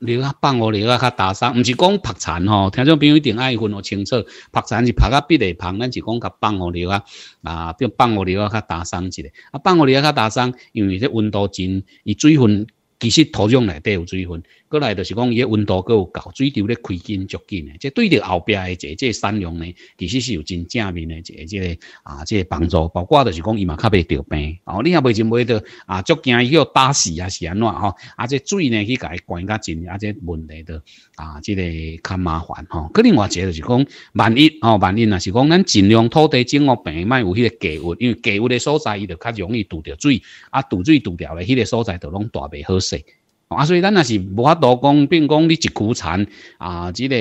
B: 你啊，放我哋啊，较打散，唔是讲拍散吼，听众朋友一定爱分我清楚，拍散是拍到必嚟蓬，咱是讲甲放我哋啊，啊，叫放我哋啊，较打散一下，啊，放我哋啊，较打散，因为啲温度真，伊水分，其实土壤内底有水分。过来就是讲，伊个温度够高，水流咧开近足近诶，即对着后一个即个山羊咧，其实是有真正面诶一个即个啊即帮助，包括就是讲伊嘛较袂得病。哦，你若袂真买着啊，足惊伊要打死啊是安怎吼？啊，即水呢去伊灌较真，啊即问题的啊，即个较麻烦吼。另外一个就是讲，万一哦，万一若是讲，咱尽量土地种哦，病，莫有迄个低温，因为低温的所在伊就较容易拄着水，啊拄水拄掉咧，迄个所在就拢大袂好势。啊，所以咱也是无法度讲，并讲你一苦残啊，之个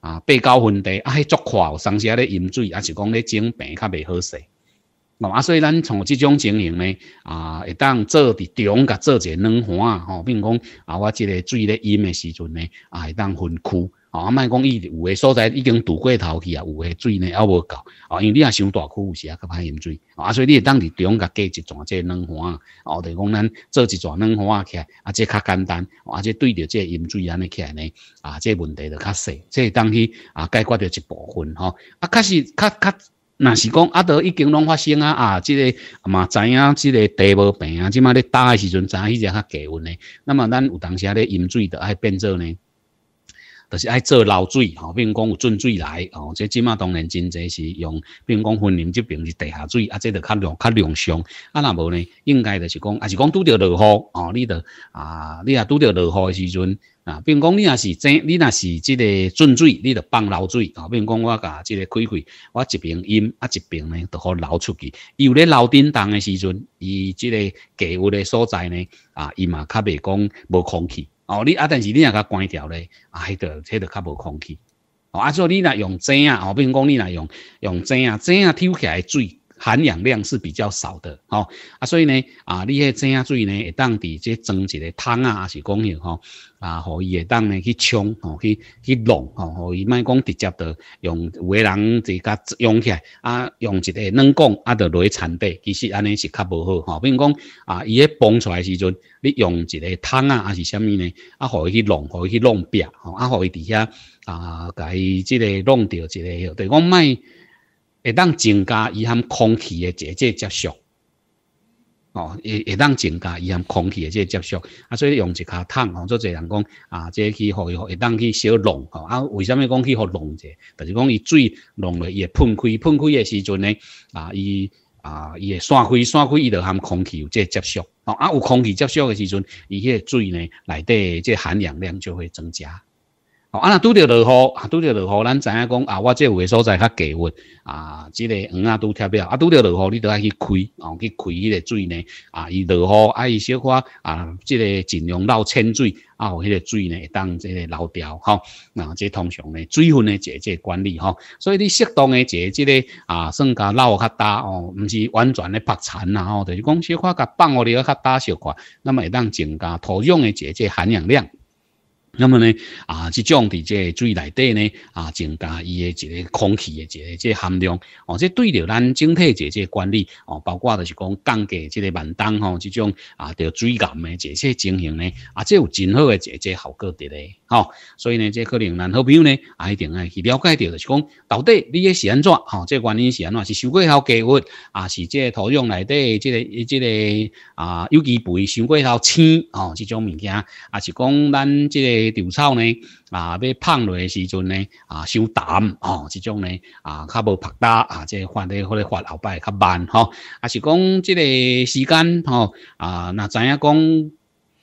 B: 啊，被告分地啊，嘿作垮，上时啊咧饮水，也是讲咧种病较袂好势。喏，啊，所以咱从即种情形呢，啊，会当做伫中甲做者软化吼，并讲啊，我即个水咧饮诶时阵呢，啊，会当分区。啊，卖讲伊有诶所在已经渡过头去啊，有诶水呢抑无够啊，因为你若想大区有时啊，较歹饮水啊，所以你当伫中间甲一逝，即个软啊，哦，等于讲咱做一逝软环啊起，啊即较简单，啊即对着即个饮水安尼起来呢，啊即问题就较细，即当去啊解决着一部分吼，啊，确实较较，那是讲啊，都已经拢发生啊啊，即个嘛知影即个地无病啊，即嘛咧打诶时阵，知影迄只较低温诶。那么咱有当时咧饮水着爱变做呢？就是爱做流水比如讲有进水来哦。即即码当然真济是用，如讲分林即边是地下水，啊，即著较凉较凉爽。啊，若无呢，应该就是讲，啊是讲拄着落雨哦，你著啊，你若拄着落雨诶时阵啊，如讲你若是真，你若是即个进水，你著放流水哦，如讲我甲即个开开，我一边饮啊，一边呢，都互流出去。伊有咧流叮当诶时阵，伊即个低温诶所在呢，啊，伊嘛较袂讲无空气。哦，你啊，但是你若甲关掉咧，啊，迄个、迄个较无空气。哦，啊，所以你若用井啊，哦，比如讲你若用用井啊，井啊抽起来水。含氧量是比较少的，吼啊，所以呢，啊，你要正样水呢？会当伫即蒸一个汤啊，还是讲要吼啊，互伊会当呢去冲吼，去去弄吼，吼伊莫讲直接的用有的人即个用起来啊，用一个软管啊，着落去铲底，其实安尼是较无好吼。比如讲啊，伊迄崩出来时阵，你用一个汤啊，还是什么呢？啊，互伊去弄，互伊去弄壁，吼、啊，互伊底下啊，伊即个弄掉一个，对，讲莫。会当增加伊含空气的这这接触，哦，会会当增加伊含空气的这接触。啊，所以用一卡桶，做个人讲啊，即去互伊会当去小溶哦。啊，为什么讲去互溶者？就是讲伊水弄落，伊会喷开，喷开的时阵呢，啊，伊啊，伊会散开，散开伊就含空气有这接触。哦，啊，有空气接触的时阵，伊迄个水呢，内底这含氧量就会增加。哦，啊，那拄着落雨，啊，拄着落雨，咱知影讲啊，我即有的所在较低温啊，即个黄啊拄贴壁啊，拄着落雨，你都爱去开，哦，去开，迄个水呢，啊，伊落雨，啊，伊小可，啊，即个尽量捞清水，啊，有迄个水呢，会当即个捞掉，哈，啊，即通常呢，水分的这这管理，吼，所以你适当嘅做，即个啊，算加捞较大，哦，毋是完全咧白残啦，哦，就是讲小可甲放互哋要较大小可，那么会当增加土壤嘅这这含氧量。那啊呢，啊，即种伫即个水内底咧，啊，增加伊诶一个空气诶一个即含量，哦，即对着咱整体嘅即管理，哦，包括就是讲降低即个万灯，吼，即种啊，对水癌诶一些情形咧，啊，即有真好一个即效果伫咧，哦，所以咧，即可能，咱好朋友咧，一定要去了解到，就是讲到底你诶是安怎，哦，即原因是安怎，是收过头过湿，啊，是即土壤内底，即个即个啊，有机肥收过头青哦，即种物件，啊，是讲，咱即个。啲稻草呢，啊，要放落嘅时阵呢，啊，少淡，哦，这种呢，啊，较无拍打，啊，即系发咧或者发后摆较慢，哦，啊，是讲即个时间，哦，啊，嗱，知影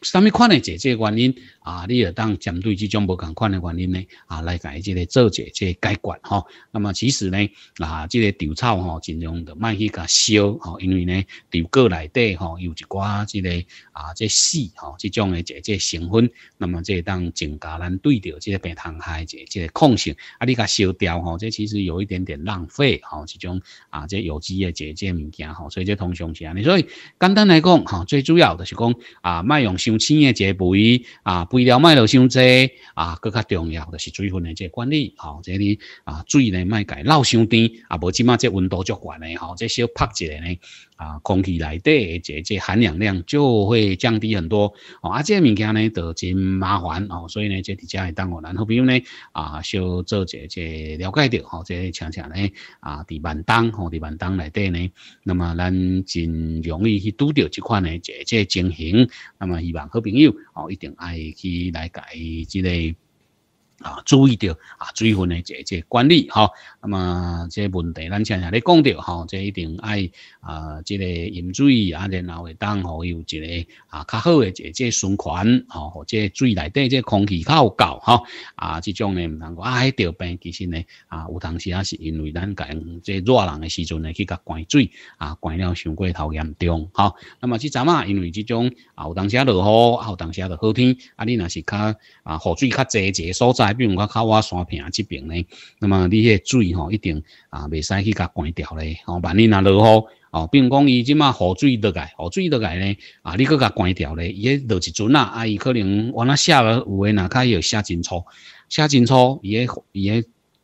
B: 讲，啱米款嘅即即个原因？啊，你也当针对这种无同款的原因呢，啊，来给这个做一下这解决哈。那么其实呢，啊，这个稻草吼，尽量的卖去给烧吼，因为呢，稻过内底吼有一寡这个啊，这屎哈，这种的这这成分，那么这当增加咱对到这个病虫害这这控性。啊，你给烧掉哈，这其实有一点点浪费哈，这种啊，这有机的这这物件吼，所以这通安尼。所以简单来讲哈，最主要的是讲啊，卖用烧青的这肥啊。为了卖了伤多啊，更加重要就是水分的这管理吼，这里啊水呢卖介闹伤甜，啊无即马这温度足悬的吼，这小拍一下呢。啊，空气底诶，这这含氧量就会降低很多哦。啊，这物件呢，都真麻烦哦，所以呢，这在家里当哦。然后朋友呢，啊，想做者下这了解着哦。这常常呢，啊，伫万东哦，伫万东内底呢，那么咱真容易去拄着这款呢，这这情形。那么希望好朋友哦，一定爱去来改这个。啊，注意到啊，水分诶，这个个管理吼。那么即个问题，咱常常咧讲到吼，即一定爱啊，即个饮水啊，然后会当互有一个啊较好诶，即个循环吼，或者水内底即空气较有够吼。啊，即种呢毋通讲啊，迄条病其实呢啊，有当时也是因为咱家用即热人诶时阵咧去甲关水啊，关了伤过头严重吼。那么即阵啊，因为即种啊，有当时啊落雨，啊，有当时啊落好天，啊，你若是较啊，雨水较侪，一个所在。啊，比如讲靠我山坪这边呢，那么你迄水吼一定啊未使去甲关掉咧，吼万一若落雨，哦，比如讲伊即马雨水落来，雨水落来咧，啊你搁甲关掉咧，伊迄落一船啊，啊伊可能原来下了有诶较卡有下真粗，下真粗，伊迄伊迄。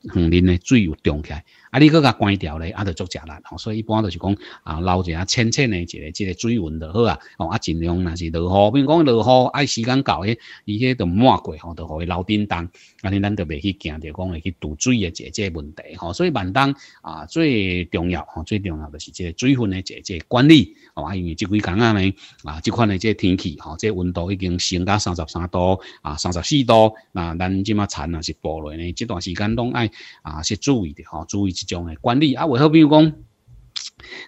B: 河面的水又涨起，来，啊你佢甲关掉咧，啊，着足食力，吼。所以一般就是讲啊留一下浅浅的一个即个水温就好啊，吼，啊尽量若是落雨，比如讲落雨，爱时间到，迄伊迄度满过，吼，就互伊流叮当，安尼咱就未去惊着讲去堵水诶即个问题，吼。所以万当啊最重要，吼，最重要，就是即个水分嘅这个管理。哦，因为即几工啊呢，啊，即款诶，即天气哦，即温度已经升到三十三度，啊，三十四度，那咱即嘛田啊是播落呢，即段时间拢爱啊，是注意着哦，注意即种诶管理。啊，为好比如讲，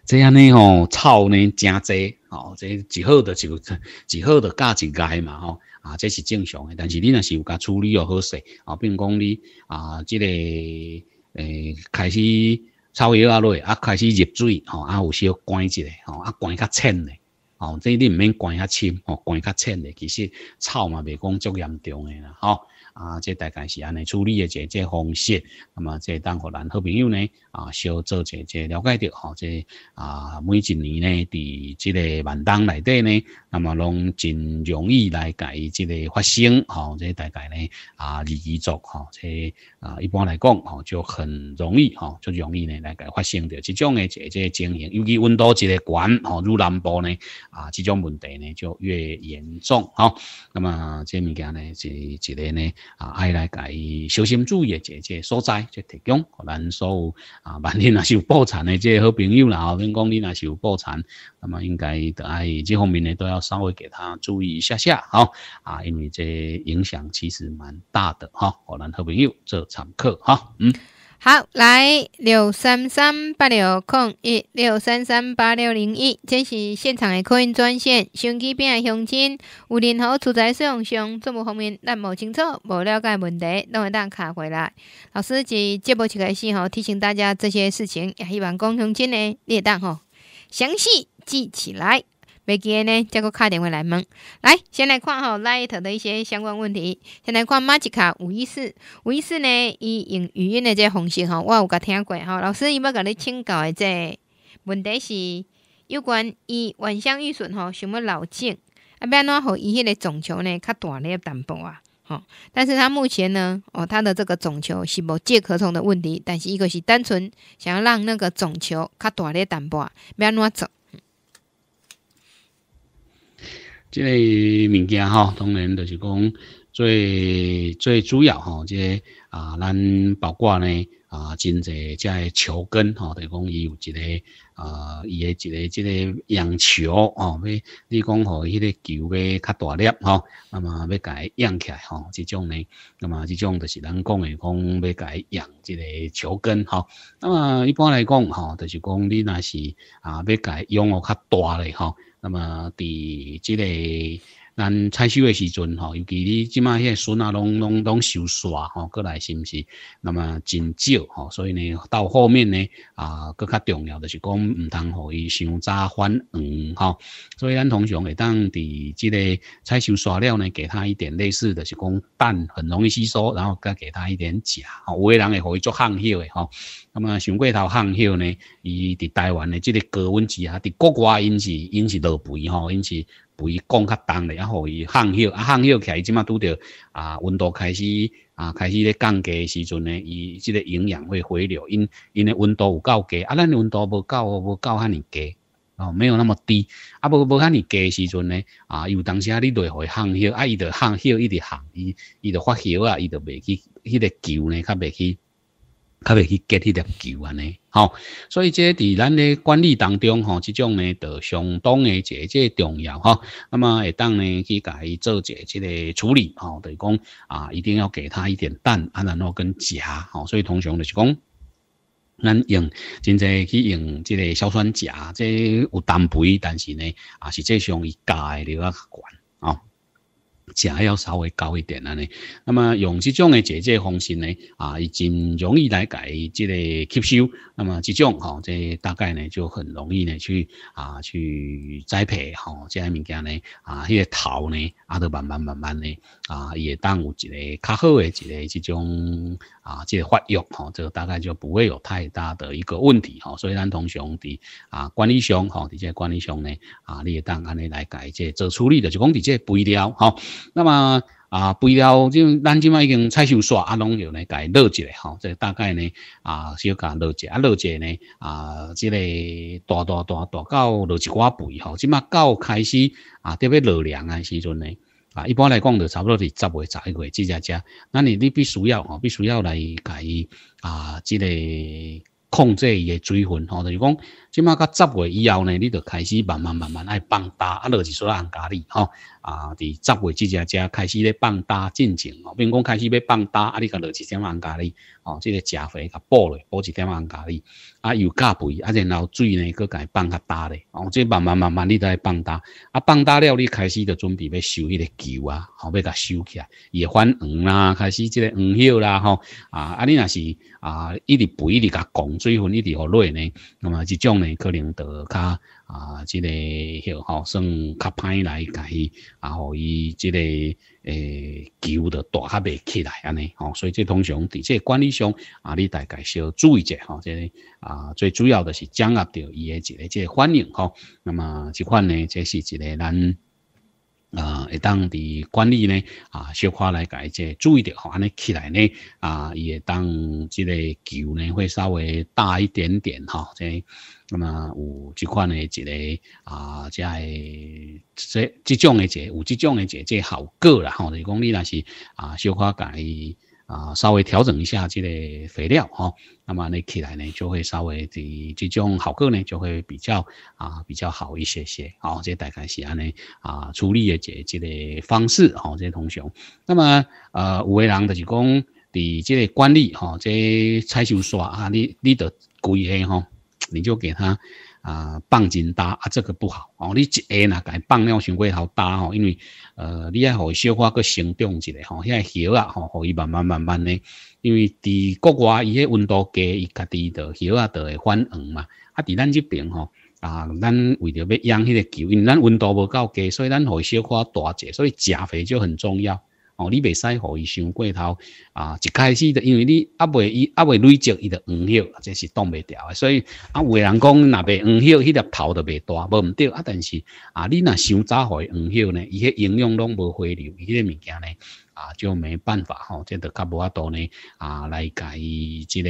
B: 即安尼吼，草呢诚多，哦，即一好號就一好就教一界嘛，哦，啊，即是正常诶，但是你若是有甲处理又好势啊，比如讲你啊，即个诶开始。草药啊落，啊开始入水吼，啊有小关一下吼，啊关较浅嘞，吼，即你毋免关较深吼，关较浅嘞，其实草嘛未讲足严重诶啦吼。啊，这大概是安尼处理的一个方式。那啊，即当互咱好朋友呢，啊，小做一、一了解到吼。即啊，每一年呢，伫即个晚冬内底呢，那么拢真容易来改即个发生吼。即大概咧啊，日积月吼，即啊，一般来讲吼，就很容易吼，就容易呢来改发生着。即种的这一情形，尤其温度一、个悬吼，如南部呢，啊，即种问题呢就越严重吼。咁啊，即物件呢，是、是咧呢？啊，爱来改小心注意的一、一所在，去提供，可能所有啊，*laughs* 万一也是有破产的即好朋友啦，恁讲你也是有破产，那么应该等爱这方面呢，都要稍微给他注意一下下，好，啊，因为这影响其实蛮大的，哈，可能好朋友这场课，哈，嗯。
A: 好，来六三三八六空一六三三八六零一，这是现场的客运专线。相机的相亲，有任何住宅使项上、做务方面，咱无清楚、无了解问题，都会当卡回来。老师在节目一开始吼，提醒大家这些事情也希望工程前呢列当吼，详细记起来。袂记咧，再个敲电话来问。来，先来看吼那一头的一些相关问题。先来看马吉卡五一四，五一四呢，伊用语音的这方式吼，我有甲听过吼。老师伊要甲你请教的这问题是有关伊晚上预算吼想要留种，要安怎互伊迄个种球呢较大粒淡薄啊。吼，但是他目前呢，哦，他的这个种球是无介壳虫的问题，但是伊个是单纯想要让那个种球较大粒淡薄，安怎做。
B: 即个物件吼，当然就是讲最最主要吼，即个啊，咱包括呢啊，真侪即个球根吼，就是讲伊有一个啊，伊个一个即个养球吼，要你讲吼，迄个球要较大粒吼，那么要解养起来吼，即种呢，那么即种就是咱讲诶，讲要解养即个球根吼。那么一般来讲吼，就是讲你若是啊，要解养哦较大咧吼。那么，伫即个咱采收诶时阵吼，尤其你即卖，迄孙啊，拢拢拢收煞吼，过来是毋是？那么真少吼，所以呢，到后面呢，啊，更较重要就是讲毋通，互伊伤早反黄吼。所以咱通常会当伫即个采收刷料呢，给他一点类似的就是讲氮很容易吸收，然后再给他一点钾，吼，有诶人会互伊足旱料诶，吼。那啊，上过头汗后呢，伊伫台湾呢，即个高温之下，伫国外因是因是落肥吼，因是肥降较重咧，然互伊汗后啊，汗后起，来，即马拄着啊温度开始啊开始咧降低时阵呢，伊即个营养会回流，因因为温度有够低，啊，咱温度无够无够遐尼低哦，没有那么低，啊，无无遐尼低时阵呢，啊，有当时啊，你落会旱后，啊，伊就旱后，伊就汗，伊伊就发烧啊，伊就袂去，迄个球呢，较袂去。较袂去接迄粒球安尼。吼，所以这伫咱诶管理当中，吼，即种呢就相当诶这这重要吼。那么下当呢去甲伊做一下即个处理吼，就是讲啊，一定要给它一点氮啊，然后跟钾，吼，所以通常就是讲，咱用真正去用即个硝酸钾，这有氮肥，但是呢啊，实际上伊价较啊悬哦价要稍微高一点了呢。那么用这种的解决方式呢，啊，已经容易来改这个吸收。那么这种哈，这大概呢就很容易呢去啊去栽培哈，这些物件呢啊，那个桃呢，啊，都慢慢慢慢呢啊，也当有一个较好的一个这种啊，这发育哈，这个大概就不会有太大的一个问题哈。所以，咱同学的啊管理上哈，在这管理上呢啊，你也当安尼来改这做处理的，就讲在这肥料哈。那么啊，肥料就咱即卖已经菜收煞啊，拢有呢，家落一下吼，即大概呢啊，小家落一下，啊，落一下呢啊，即个大大大大到落一寡肥吼，即马到开始啊，特别落凉的时阵呢，啊，一般来讲就差不多是十月、十一月即只只，那你你必须要吼，必须要来家伊啊，即个控制伊的水分吼，就是讲。即马到十月以后呢，你就开始慢慢慢慢爱放大，啊，就是说啦，按家理吼，啊，伫十月即只才开始咧放大进程哦。如讲开始要放大，啊，你个落一点按家理，哦，即个食肥甲补咧，补一点按家理，啊，又加肥，啊，然后水呢，佫加放较大咧，哦，即慢慢慢慢你再放大，啊，放大了你开始就准备要收迄个球啊，好，要佮收起来，伊会翻黄啦，开始即个黄叶啦，吼，啊，啊，你若是啊，一直肥，一直甲降水分，一直好累呢，那么即种呢。可能就较啊，即个学算较歹来改，然后伊即个诶球就大较袂起来安尼，吼，所以即通常伫即管理上啊，你大概需要注意者吼，即啊最主要的是掌握着伊诶一个即反应吼。那么即款呢，即是一个咱啊会当伫管理呢啊，小可来改即注意着吼安尼起来呢啊，伊会当即个球呢会稍微大一点点哈，即。那么有这款的，一个啊，即系即即种的，一个有即种的，一个效果啦，吼，就是讲你那是啊，小可介啊，稍微调整一下这个肥料，哈，那么你起来呢，就会稍微的即种效果呢，就会比较啊比较好一些些，好，即大概是安尼啊，处理的个即个方式，吼，这些同学，那么呃，有诶人就是讲，伫即个管理，吼，即采收刷啊，你你得规个吼。你就给他啊棒紧搭啊，这个不好哦。你一下呢，改棒尿想过头搭哦，因为呃，你要互伊消化个行动起来吼，遐叶啊吼，互伊慢慢慢慢的。因为伫国外伊迄温度低，伊家己的叶啊就会反黄嘛。啊，伫咱这边吼啊，咱为着要养迄个球，因为咱温度无够低，所以咱互伊消化大者，所以食肥就很重要。哦，你袂使，互伊伤过头啊？一开始的，因为你啊，未伊啊，未累积，伊就黄叶，这是挡袂掉的。所以啊，有人讲若袂黄叶，迄粒头都袂大，无毋对啊。但是啊，你若伤早互伊黄叶呢？伊迄营养拢无回流，伊迄个物件呢啊，就没办法吼。即著较无啊度呢啊，来甲伊即个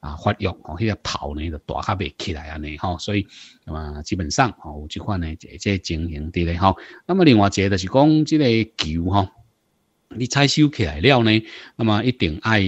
B: 啊发育，吼，迄粒头呢就大较袂起来安尼吼。所以啊，基本上哦，有即款呢，即即情形伫咧吼。那么另外一个就是讲即个球吼。你采收起来了呢，那么一定爱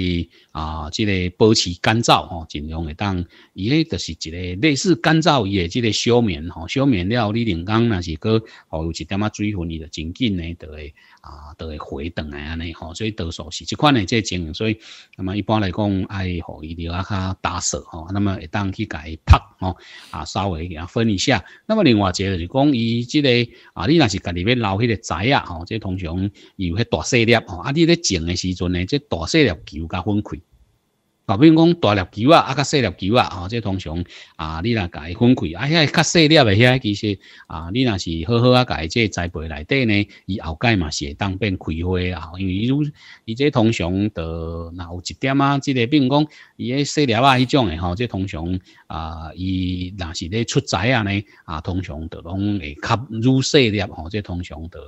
B: 啊，即个保持干燥吼，尽量会当，伊咧就是一个类似干燥伊的即个休眠吼，休眠了你人工那是个哦有一点仔水分，伊就真紧呢得会啊，都会回荡的安尼吼，所以多数是这款呢，这种所以，那么一般来讲，爱予伊钓啊较打扫吼，那么会当去伊拍吼，啊稍微给他分一下。那么另外一个就是讲，伊这个啊，你若是家里面捞迄个仔啊吼，这通常有迄大细粒吼，啊你咧种的时阵呢，这大细粒球甲分开。比如讲大粒球啊，啊，较细粒球啊，吼，即通常啊，你若甲伊分开，啊，遐较细粒的遐其实啊，你若是好好啊，甲伊即栽培内底呢，伊后盖嘛是会当变开花啊，因为伊如伊即通常着，若有一点啊，即个比如讲，伊迄细粒啊，迄种的吼，即通常啊，伊若是咧出仔啊呢，啊，通常着拢会较愈细粒吼，即通常着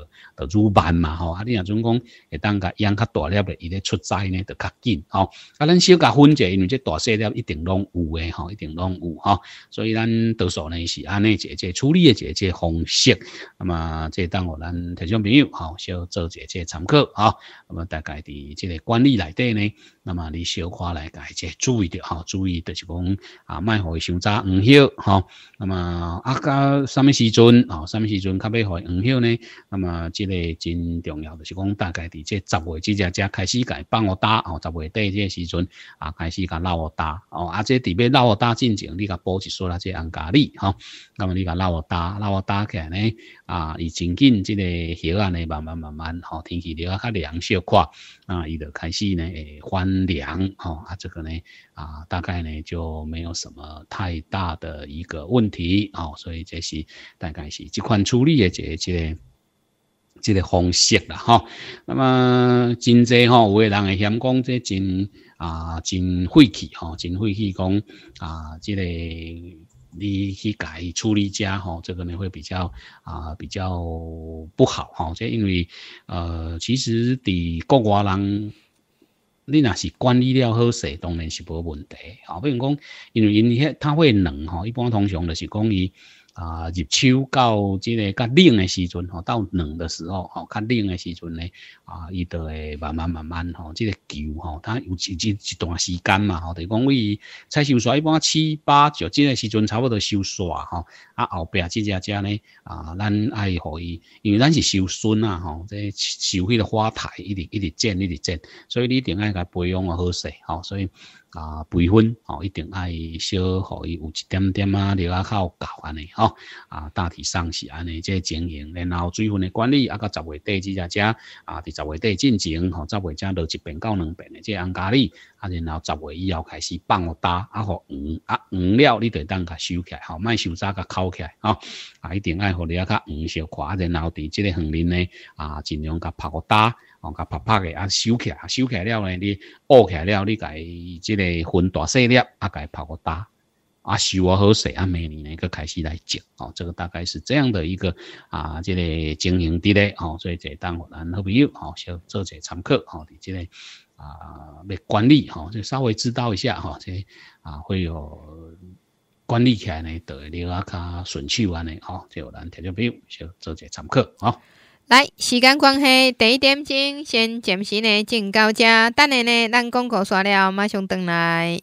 B: 着愈慢嘛吼，啊，你若总讲会当甲养较大粒的，伊咧出栽呢，着较紧吼，啊，咱小甲分。分者因为这大事业一定拢有诶，吼，一定拢有哈，所以咱到时呢是安尼解解处理诶解解方式，那么这当我咱听众朋友好小做一下参考啊。那么大概伫这个管理内底呢。那么你小花来改这注意着好，注意的就是讲啊，卖好想早黄叶哈。那么啊，到什么时阵啊，什么时阵较要黄叶呢？那么这个真重要，就是讲大概在这十月之前才开始改帮我打哦，十月底这个时阵啊开始解老我打哦，啊这底要老我打，进前，你个波一梭拉这样咖喱哈。那么你个老我打，老我打起来呢？啊，伊最近这个热啊呢，慢慢慢慢吼，天气了较凉小快啊，伊就开始呢，翻凉吼啊，这个呢啊，大概呢就没有什么太大的一个问题啊，所以这是大概是几款处理的这个这个方式啦哈。那么真多吼，有个人会嫌讲这真啊真晦气吼，真晦气讲啊这个你去改处理家吼，这个呢会比较啊比较不好哈。这因为呃，其实的国外人，你若是管理了好势，当然是无问题。好，比如讲，因为因遐他会冷吼，一般通常就是讲伊。啊，入秋到这个较冷的时阵吼，到冷的时候吼，较冷的时阵呢，啊，伊就会慢慢慢慢吼，这个球吼，它有一一一段时间嘛吼，就讲伊菜心衰一般七八九这个时阵差不多收煞吼，啊，后边这只只呢啊，咱爱互伊，因为咱是收笋啊吼，这收迄个花台一直一直剪一直剪，所以你一定要给它培养好势吼，所以。啊，培分哦，一定爱小互伊有一点点啊，立啊较有教安尼吼。啊，大体上是安尼，即经营，然后水分诶管理，啊，到十月底即只只，啊，伫十月底进行吼，十月底落一遍到两遍诶，即安家喱啊，然后十月以后开始放大，啊，互黄，啊，黄了你着当甲收起来，吼，卖收早甲靠起来吼，啊，一定爱互你啊较黄小块，然后伫即个横林呢，啊，尽量甲拍个大。哦，甲拍拍嘅，啊，收起，来，收起了呢，你屙起来了呢，佢即个分大细粒，阿佢拍互大，啊，收啊好势啊，明年呢佢开始来食，哦，这个大概是这样的一个，啊，即个经营伫咧，哦，所以即当等我哋好朋友，哦，小做者参考，哦，伫即个啊，要管理，哦，就稍微知道一下，哈，即系，啊，会有管理起来呢，就啲阿较顺手安尼哦，就咱听众朋友少做者参考，哦。
A: 来，时间关系，第一点钟先暂时呢进到这，等下呢，咱广告刷了，马上回来。